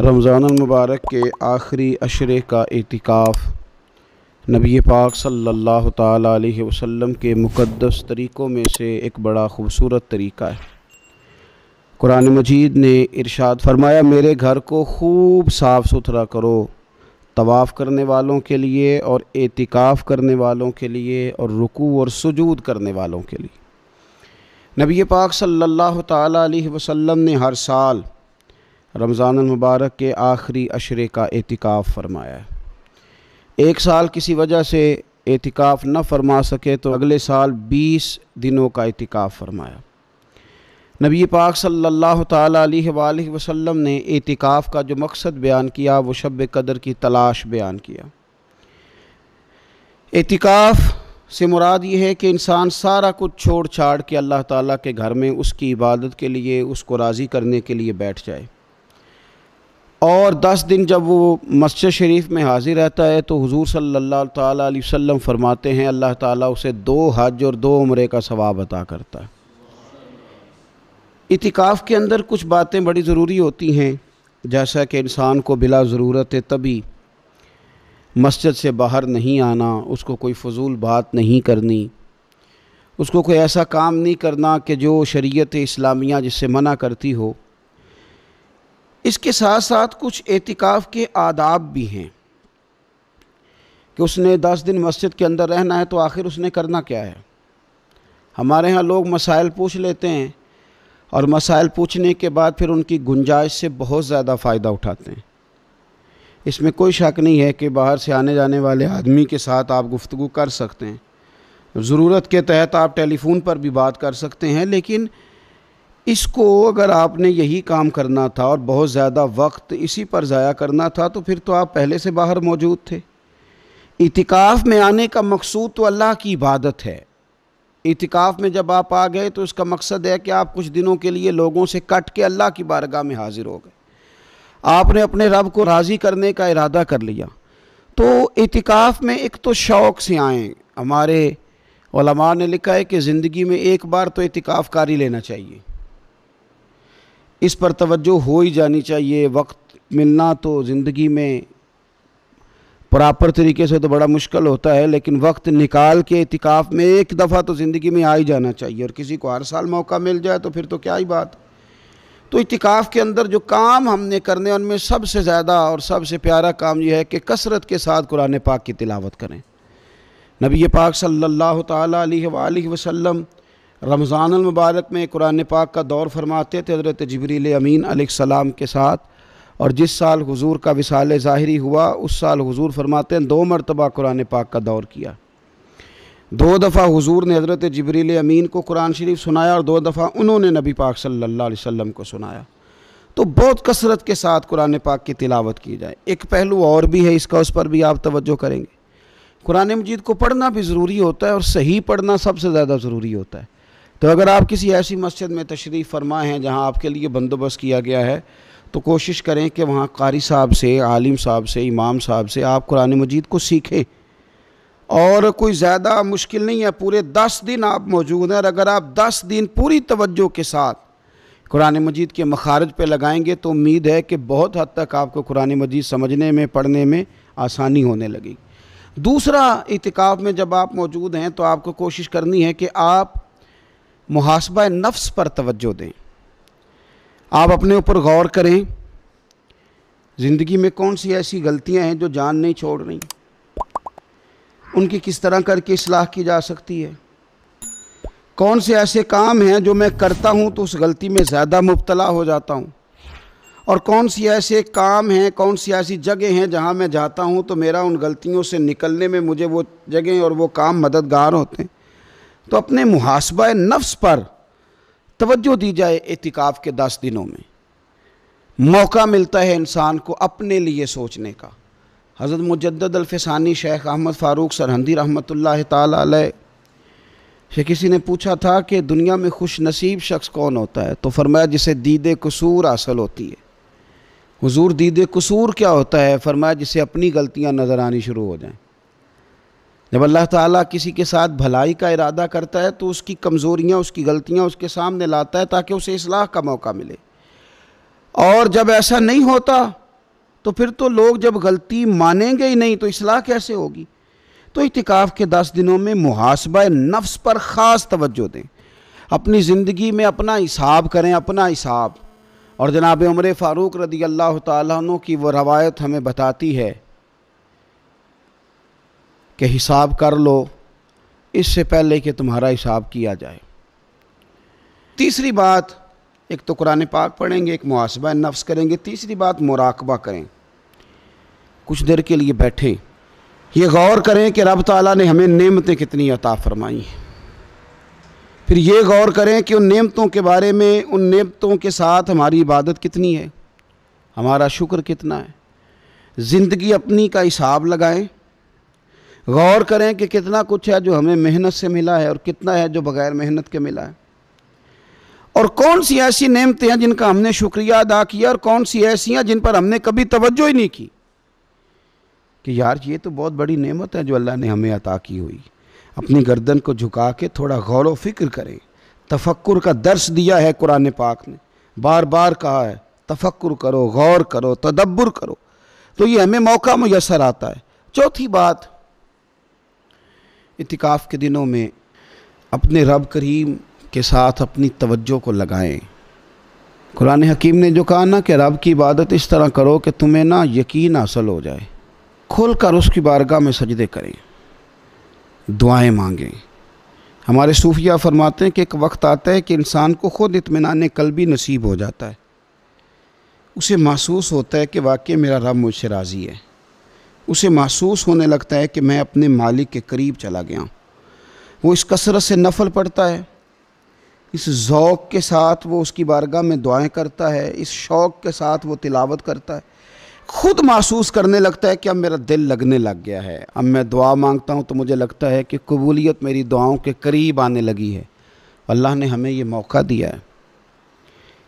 रमज़ानमबारक के आखिरी अशरे का एतिकाफ़ नबी पाक सल्लल्लाहु अलैहि वसल्लम के मुक़दस तरीक़ों में से एक बड़ा ख़ूबसूरत तरीक़ा है कुरान मजीद ने इरशाद फरमाया मेरे घर को खूब साफ़ सुथरा करो तवाफ़ करने वालों के लिए और एतिकाफ़ करने वालों के लिए और रुकू और सुजूद करने वालों के लिए नबी पाक सल्लल्लाहु अलैहि वसल्लम ने हर साल रमज़ान मुबारक के आखिरी अशरे का एहतिकाफ़ फरमाया एक साल किसी वजह से एहतिकाफ़ न फरमा सके तो अगले साल बीस दिनों का एतिकाफ़ फरमाया नबी पाक सल्लल्लाहु अलैहि वसल्लम ने एहतिकाफ़ का जो मकसद बयान किया वो शब कदर की तलाश बयान किया एहतिकाफ़ से मुराद ये है कि इंसान सारा कुछ छोड़ छाड़ के अल्लाह ताला के घर में उसकी इबादत के लिए उसको राज़ी करने के लिए बैठ जाए और दस दिन जब वो मस्जिद शरीफ में हाजिर रहता है तो हुजूर सल्लल्लाहु अलैहि वसल्लम फरमाते हैं अल्लाह ताला उसे दो हज और दो उमरे का सवाब अता करता है इतिकाफ़ के अंदर कुछ बातें बड़ी ज़रूरी होती हैं जैसा कि इंसान को बिला ज़रूरत है तभी मस्जिद से बाहर नहीं आना उसको कोई फजूल बात नहीं करनी उसको कोई ऐसा काम नहीं करना कि जो शरीयत इस्लामिया जिससे मना करती हो इसके साथ साथ कुछ एहतिकाफ़ के आदाब भी हैं कि उसने दस दिन मस्जिद के अंदर रहना है तो आखिर उसने करना क्या है हमारे यहाँ लोग मसाइल पूछ लेते हैं और मसाइल पूछने के बाद फिर उनकी गुंजाइश से बहुत ज़्यादा फ़ायदा उठाते हैं इसमें कोई शक नहीं है कि बाहर से आने जाने वाले आदमी के साथ आप गुफ्तु कर सकते हैं ज़रूरत के तहत आप टेलीफोन पर भी बात कर सकते हैं लेकिन इसको अगर आपने यही काम करना था और बहुत ज़्यादा वक्त इसी पर ज़ाया करना था तो फिर तो आप पहले से बाहर मौजूद थे इतिकाफ़ में आने का मकसूद तो अल्लाह की इबादत है इतिकाफ़ में जब आप आ गए तो इसका मकसद है कि आप कुछ दिनों के लिए लोगों से कट के अल्लाह की बारगाह में हाज़िर हो गए आपने अपने रब को राज़ी करने का इरादा कर लिया तो इतिकाफ़ में एक तो शौक़ से आएँ हमारे ने लिखा है कि ज़िंदगी में एक बार तो इतिकाफ़ कारी लेना चाहिए इस पर तवज्जो हो ही जानी चाहिए वक्त मिलना तो ज़िंदगी में प्रॉपर तरीके से तो बड़ा मुश्किल होता है लेकिन वक्त निकाल के इतिकाफ़ में एक दफ़ा तो ज़िंदगी में आ ही जाना चाहिए और किसी को हर साल मौका मिल जाए तो फिर तो क्या ही बात तो इतिकाफ़ के अंदर जो काम हमने करने उनमें सबसे ज़्यादा और सबसे प्यारा काम यह है कि कसरत के साथ कुरान पाक की तिलावत करें नबी पाक सल्लल्लाहु अलैहि वसल्लम रमज़ानमबारक में कुरान पाक का दौर फरमाते थे हज़रत जबरील अमीन सलाम के साथ और जिस साल हुजूर का विसाल ज़ाहरी हुआ उस साल हुजूर फरमाते हैं दो मरतबा कुरान पाक का दौर किया दो दफ़ा हुजूर ने हज़रत जबरील अमीन को कुरान शरीफ सुनाया और दो दफ़ा उन्होंने नबी पाक सल्लल्लाहु अलैहि वसल्लम को सुनाया तो बहुत कसरत के साथ कुरान पाक की तिलावत की जाए एक पहलू और भी है इसका उस पर भी आप तवज्जो करेंगे कुरान मजीद को पढ़ना भी ज़रूरी होता है और सही पढ़ना सबसे ज़्यादा ज़रूरी होता है तो अगर आप किसी ऐसी मस्जिद में तशरीफ़ फरमा हैं जहाँ आपके लिए बंदोबस्त किया गया है तो कोशिश करें कि वहाँ कारी साहब से आलिम साहब से इमाम साहब से आप कुरान मजीद को सीखें और कोई ज़्यादा मुश्किल नहीं है पूरे दस दिन आप मौजूद हैं और अगर आप दस दिन पूरी तवज्जो के साथ कुरान मजीद के मखारज पे लगाएंगे तो उम्मीद है कि बहुत हद तक आपको कुरान मजीद समझने में पढ़ने में आसानी होने लगेगी दूसरा इतिकाफ़ में जब आप मौजूद हैं तो आपको कोशिश करनी है कि आप मुहासबा नफ्स पर तवज्जो दें आप अपने ऊपर गौर करें ज़िंदगी में कौन सी ऐसी गलतियां हैं जो जान नहीं छोड़ रही उनकी किस तरह करके इसलाह की जा सकती है कौन से ऐसे काम हैं जो मैं करता हूं तो उस गलती में ज़्यादा मुबतला हो जाता हूं और कौन सी ऐसे काम हैं कौन सी ऐसी जगह हैं जहां मैं जाता हूं तो मेरा उन गलतियों से निकलने में मुझे वो जगह और वो काम मददगार होते हैं तो अपने मुहासबा नफ्स पर तवज्जो दी जाए एहतिकाफ के दस दिनों में मौका मिलता है इंसान को अपने लिए सोचने का हज़रत मुजद्द शेख अहमद फ़ारूक सरहंदी रहमत ताल से किसी ने पूछा था कि दुनिया में खुश नसीब शख्स कौन होता है तो फरमाया जिसे दीद कसूर हासिल होती है हज़ूर दीद कसूर क्या होता है फरमाया जिसे अपनी गलतियाँ नज़र आनी शुरू हो जाएँ जब अल्लाह ताला किसी के साथ भलाई का इरादा करता है तो उसकी कमज़ोरियाँ उसकी गलतियाँ उसके सामने लाता है ताकि उसे इसलाह का मौका मिले और जब ऐसा नहीं होता तो फिर तो लोग जब गलती मानेंगे ही नहीं तो इसलाह कैसे होगी तो इतिकाफ़ के दस दिनों में मुहासबा नफ्स पर ख़ास तवज्जो दें अपनी ज़िंदगी में अपना हिसाब करें अपना हिसाब और जनाब उमर फ़ारूक रदी अल्लाह तु की वो रवायत हमें बताती है कि हिसाब कर लो इससे पहले कि तुम्हारा हिसाब किया जाए तीसरी बात एक तो कुरान पाक पढ़ेंगे एक मुआसबा नफ्स करेंगे तीसरी बात मुराकबा करें कुछ देर के लिए बैठें ये गौर करें कि रब ताला ने हमें नेमतें कितनी अता फरमाई हैं फिर ये गौर करें कि उन नेमतों के बारे में उन नेमतों के साथ हमारी इबादत कितनी है हमारा शुक्र कितना है ज़िंदगी अपनी का हिसाब लगाएं गौर करें कि कितना कुछ है जो हमें मेहनत से मिला है और कितना है जो बगैर मेहनत के मिला है और कौन सी ऐसी नेमतें हैं जिनका हमने शुक्रिया अदा किया और कौन सी ऐसी हैं जिन पर हमने कभी तवज्जो ही नहीं की कि यार ये तो बहुत बड़ी नेमत है जो अल्लाह ने हमें अता की हुई अपनी गर्दन को झुका के थोड़ा गौर व फिक्र करें तफक्र का दर्श दिया है कुरान पाक ने बार बार कहा है तफक्र करो गौर करो तदब्बर करो तो ये हमें मौका मैसर आता है चौथी बात इतिकाफ़ के दिनों में अपने रब करीम के साथ अपनी तवज्जो को लगाएं कुरान हकीम ने जो कहा ना कि रब की इबादत इस तरह करो कि तुम्हें ना यकीन हासिल हो जाए खुल कर उसकी बारगाह में सजदे करें दुआएं मांगें हमारे सूफिया फरमाते हैं कि एक वक्त आता है कि इंसान को ख़ुद इतमान भी नसीब हो जाता है उसे महसूस होता है कि वाकई मेरा रब मुझसे राज़ी है उसे महसूस होने लगता है कि मैं अपने मालिक के करीब चला गया वो इस कसरत से नफल पड़ता है इस ओक़ के साथ वो उसकी बारगाह में दुआएं करता है इस शौक़ के साथ वो तिलावत करता है खुद महसूस करने लगता है कि अब मेरा दिल लगने लग गया है अब मैं दुआ मांगता हूँ तो मुझे लगता है कि कबूलियत मेरी दुआओं के करीब आने लगी है अल्लाह ने हमें ये मौका दिया है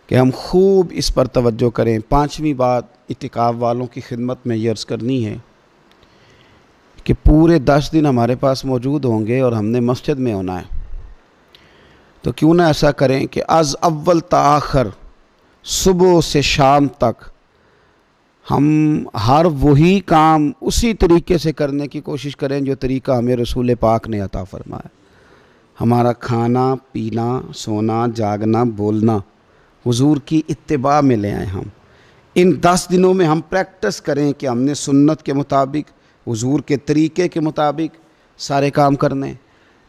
कि हम खूब इस पर तवज्जो करें पाँचवीं बात इतिकाफ़ वालों की खिदमत में यर्ज़ करनी है कि पूरे दस दिन हमारे पास मौजूद होंगे और हमने मस्जिद में होना है तो क्यों ना ऐसा करें कि आज अव्वल तखर सुबह से शाम तक हम हर वही काम उसी तरीके से करने की कोशिश करें जो तरीका हमें रसूल पाक ने अता फरमाया हमारा खाना पीना सोना जागना बोलना हुजूर की इतबा में ले आए हम इन दस दिनों में हम प्रैक्टिस करें कि हमने सुन्नत के मुताबिक हुजूर के तरीके के मुताबिक सारे काम करने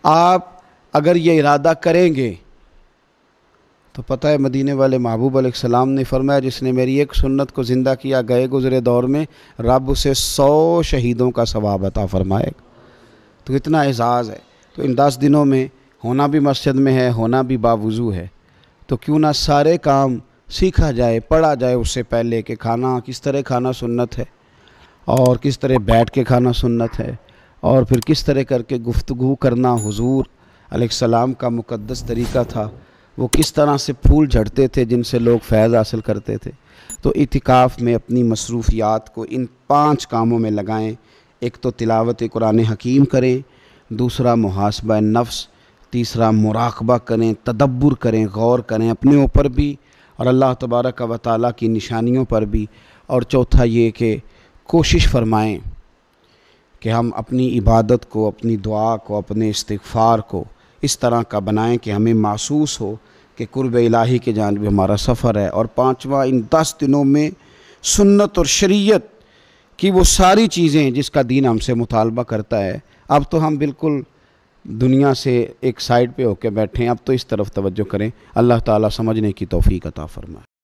आप अगर ये इरादा करेंगे तो पता है मदीने वाले महबूब सलाम ने फरमाया जिसने मेरी एक सुन्नत को ज़िंदा किया गए गुजरे दौर में रब उसे सौ शहीदों का सवाब अता फरमाएगा तो इतना एज़ाज़ है तो इन दस दिनों में होना भी मस्जिद में है होना भी बावजू है तो क्यों ना सारे काम सीखा जाए पढ़ा जाए उससे पहले कि खाना किस तरह खाना सुन्नत है और किस तरह बैठ के खाना सुन्नत है और फिर किस तरह करके गुफ्तु करना हुजूर अलैहिस्सलाम का मुकद्दस तरीका था वो किस तरह से फूल झड़ते थे जिनसे लोग फैज़ हासिल करते थे तो इतिकाफ़ में अपनी मसरूफियात को इन पांच कामों में लगाएं एक तो तिलावत कुरान हकीम करें दूसरा मुहासबा नफ्स तीसरा मुराकबा करें तदब्बर करें गौर करें अपने ऊपर भी और अल्लाह तबारक व ताली की निशानियों पर भी और चौथा ये कि कोशिश फरमाएं कि हम अपनी इबादत को अपनी दुआ को अपने इस्तफ़ार को इस तरह का बनाएं कि हमें महसूस हो कि कुर्ब इलाही के जानब हमारा सफ़र है और पाँचवा इन दस दिनों में सुन्नत और शरीयत की वो सारी चीज़ें जिसका दीन हमसे मुतालबा करता है अब तो हम बिल्कुल दुनिया से एक साइड पे होके बैठे हैं अब तो इस तरफ तवज्जो करें अल्लाह ताला समझने की तोफ़ी का फरमाए